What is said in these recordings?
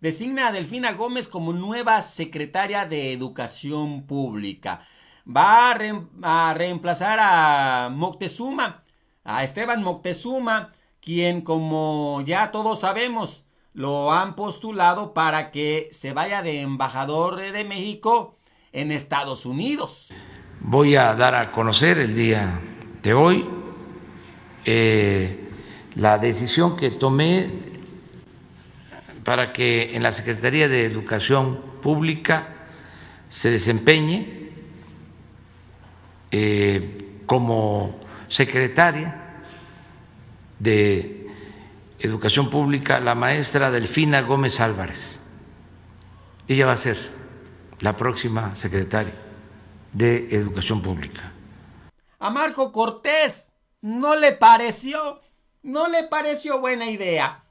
Designa a Delfina Gómez como nueva secretaria de Educación Pública. Va a, reemplazar a Moctezuma, a Esteban Moctezuma, quien como ya todos sabemos, lo han postulado para que se vaya de embajador de México en Estados Unidos. Voy a dar a conocer el día de hoy eh, la decisión que tomé para que en la Secretaría de Educación Pública se desempeñe eh, como secretaria de Educación Pública la maestra Delfina Gómez Álvarez. Ella va a ser la próxima secretaria de Educación Pública. A Marco Cortés no le pareció, no le pareció buena idea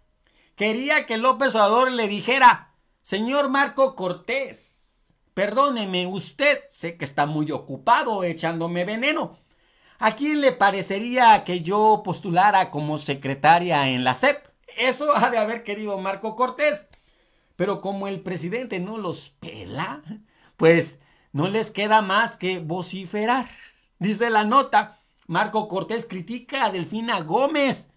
quería que López Obrador le dijera, señor Marco Cortés, perdóneme usted, sé que está muy ocupado echándome veneno. ¿A quién le parecería que yo postulara como secretaria en la SEP? Eso ha de haber querido Marco Cortés. Pero como el presidente no los pela, pues no les queda más que vociferar. Dice la nota, Marco Cortés critica a Delfina Gómez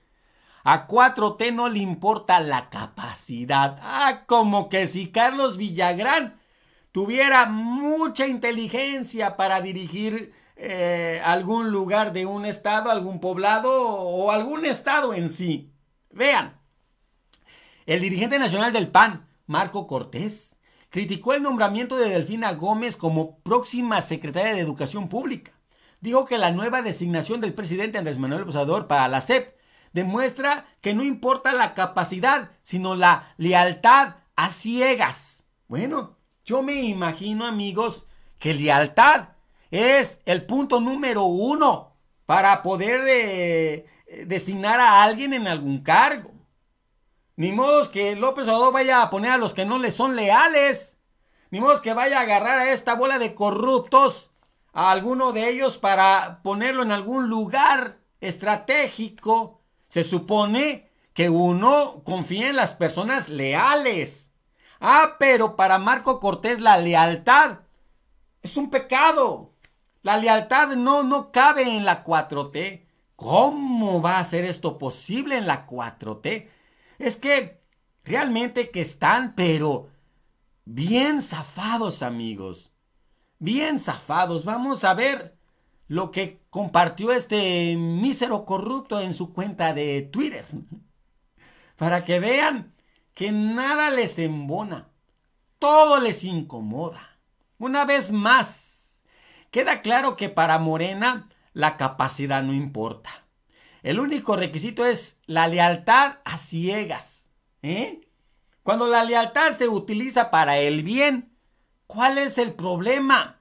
a 4T no le importa la capacidad. Ah, como que si Carlos Villagrán tuviera mucha inteligencia para dirigir eh, algún lugar de un estado, algún poblado o algún estado en sí. Vean, el dirigente nacional del PAN, Marco Cortés, criticó el nombramiento de Delfina Gómez como próxima secretaria de Educación Pública. Dijo que la nueva designación del presidente Andrés Manuel Obrador para la CEP demuestra que no importa la capacidad, sino la lealtad a ciegas. Bueno, yo me imagino, amigos, que lealtad es el punto número uno para poder eh, designar a alguien en algún cargo. Ni modo que López Obrador vaya a poner a los que no le son leales. Ni modo que vaya a agarrar a esta bola de corruptos, a alguno de ellos para ponerlo en algún lugar estratégico se supone que uno confía en las personas leales. Ah, pero para Marco Cortés la lealtad es un pecado. La lealtad no, no cabe en la 4T. ¿Cómo va a ser esto posible en la 4T? Es que realmente que están, pero bien zafados amigos. Bien zafados. Vamos a ver lo que compartió este mísero corrupto en su cuenta de Twitter. Para que vean que nada les embona, todo les incomoda. Una vez más, queda claro que para Morena la capacidad no importa. El único requisito es la lealtad a ciegas. ¿eh? Cuando la lealtad se utiliza para el bien, ¿cuál es el problema?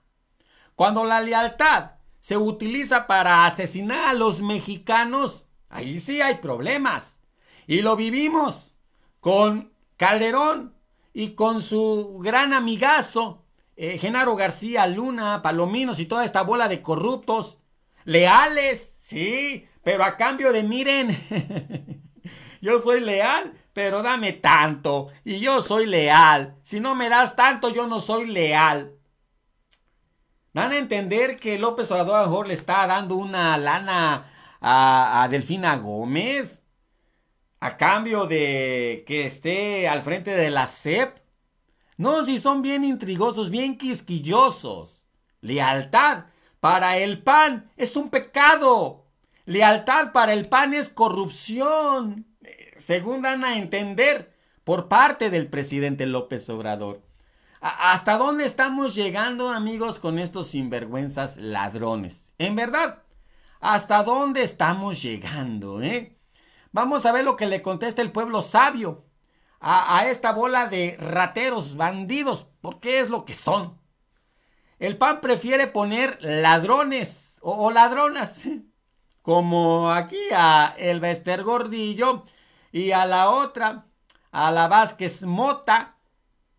Cuando la lealtad se utiliza para asesinar a los mexicanos, ahí sí hay problemas. Y lo vivimos con Calderón y con su gran amigazo, eh, Genaro García Luna, Palominos y toda esta bola de corruptos, leales, sí, pero a cambio de miren, yo soy leal, pero dame tanto, y yo soy leal, si no me das tanto, yo no soy leal. Dan a entender que López Obrador a lo mejor le está dando una lana a, Delfina Gómez a cambio de que esté al frente de la CEP. No, si son bien intrigosos, bien quisquillosos. Lealtad para el pan es un pecado. Lealtad para el pan es corrupción, eh, según dan a entender por parte del presidente López Obrador. ¿Hasta dónde estamos llegando, amigos, con estos sinvergüenzas ladrones? En verdad, ¿hasta dónde estamos llegando, eh? Vamos a ver lo que le contesta el pueblo sabio a, esta bola de rateros, bandidos, porque es lo que son. El PAN prefiere poner ladrones o, ladronas, como aquí a el Gordillo y a la otra, a la Vázquez Mota,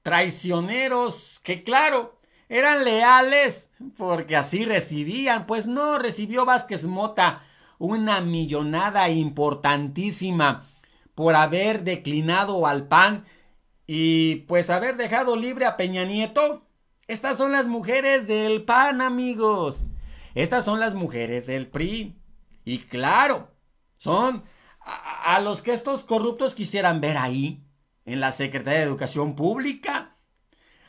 traicioneros que claro, eran leales porque así recibían. Pues no, recibió Vázquez Mota una millonada importantísima por haber declinado al PAN y pues haber dejado libre a Peña Nieto. Estas son las mujeres del PAN, amigos. Estas son las mujeres del PRI. Y claro, son a, a los que estos corruptos quisieran ver ahí en la Secretaría de Educación Pública.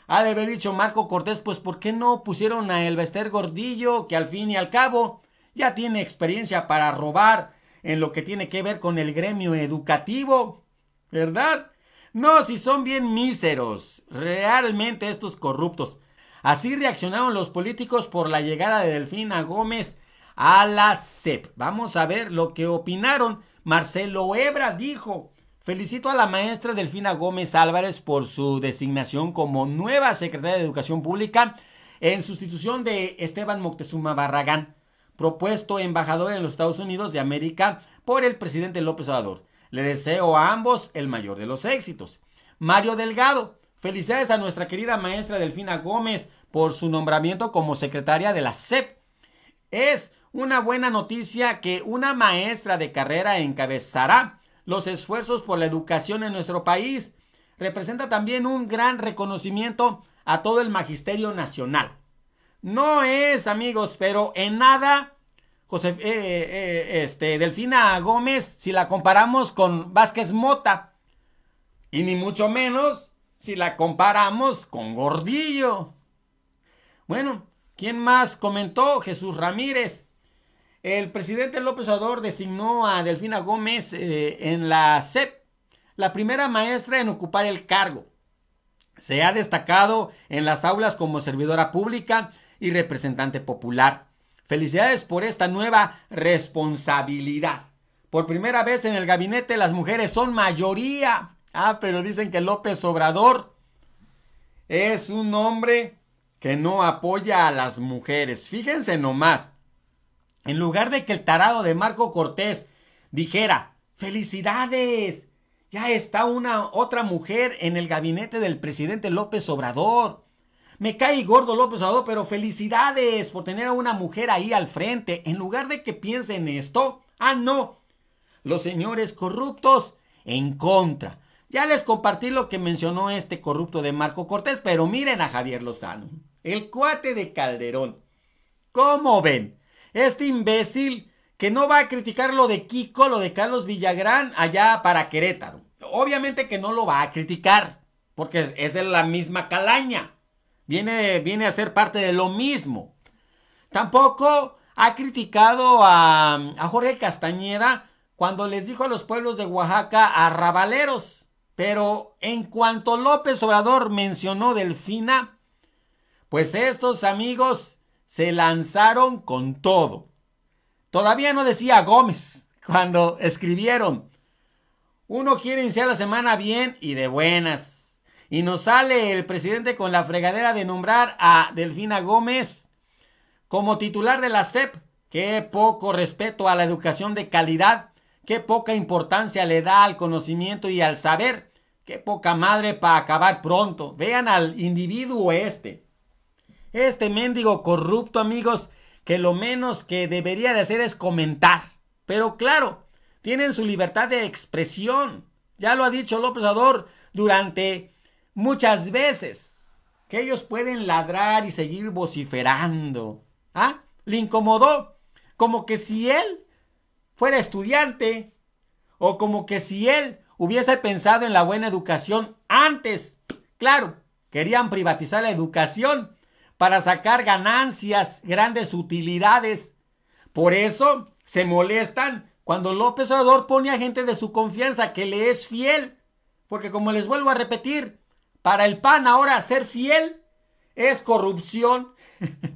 Ha de haber dicho Marco Cortés, pues ¿por qué no pusieron a Elvester Gordillo, que al fin y al cabo ya tiene experiencia para robar en lo que tiene que ver con el gremio educativo? ¿Verdad? No, si son bien míseros, realmente estos corruptos. Así reaccionaron los políticos por la llegada de Delfina Gómez a la CEP. Vamos a ver lo que opinaron. Marcelo Ebra dijo Felicito a la maestra Delfina Gómez Álvarez por su designación como nueva secretaria de Educación Pública en sustitución de Esteban Moctezuma Barragán, propuesto embajador en los Estados Unidos de América por el presidente López Obrador. Le deseo a ambos el mayor de los éxitos. Mario Delgado, felicidades a nuestra querida maestra Delfina Gómez por su nombramiento como secretaria de la SEP. Es una buena noticia que una maestra de carrera encabezará los esfuerzos por la educación en nuestro país. Representa también un gran reconocimiento a todo el magisterio nacional. No es, amigos, pero en nada, José, eh, eh, eh, este, Delfina Gómez, si la comparamos con Vázquez Mota, y ni mucho menos si la comparamos con Gordillo. Bueno, ¿quién más comentó? Jesús Ramírez. El presidente López Obrador designó a Delfina Gómez eh, en la CEP, la primera maestra en ocupar el cargo. Se ha destacado en las aulas como servidora pública y representante popular. Felicidades por esta nueva responsabilidad. Por primera vez en el gabinete las mujeres son mayoría. Ah, pero dicen que López Obrador es un hombre que no apoya a las mujeres. Fíjense nomás. En lugar de que el tarado de Marco Cortés dijera, felicidades, ya está una otra mujer en el gabinete del presidente López Obrador. Me cae gordo López Obrador, pero felicidades por tener a una mujer ahí al frente. En lugar de que piensen esto, ah, no. Los señores corruptos en contra. Ya les compartí lo que mencionó este corrupto de Marco Cortés, pero miren a Javier Lozano, el cuate de Calderón. ¿Cómo ven? Este imbécil que no va a criticar lo de Kiko, lo de Carlos Villagrán allá para Querétaro. Obviamente que no lo va a criticar, porque es de la misma calaña. Viene, viene a ser parte de lo mismo. Tampoco ha criticado a, a Jorge Castañeda cuando les dijo a los pueblos de Oaxaca arrabaleros. Pero en cuanto López Obrador mencionó Delfina, pues estos amigos se lanzaron con todo. Todavía no decía Gómez cuando escribieron. Uno quiere iniciar la semana bien y de buenas. Y nos sale el presidente con la fregadera de nombrar a Delfina Gómez como titular de la SEP. Qué poco respeto a la educación de calidad. Qué poca importancia le da al conocimiento y al saber. Qué poca madre para acabar pronto. Vean al individuo este. Este mendigo corrupto, amigos, que lo menos que debería de hacer es comentar. Pero claro, tienen su libertad de expresión. Ya lo ha dicho López Obrador durante muchas veces. Que ellos pueden ladrar y seguir vociferando. ¿Ah? Le incomodó. Como que si él fuera estudiante. O como que si él hubiese pensado en la buena educación antes. Claro, querían privatizar la educación para sacar ganancias, grandes utilidades. Por eso se molestan cuando López Obrador pone a gente de su confianza que le es fiel. Porque como les vuelvo a repetir, para el PAN ahora ser fiel es corrupción.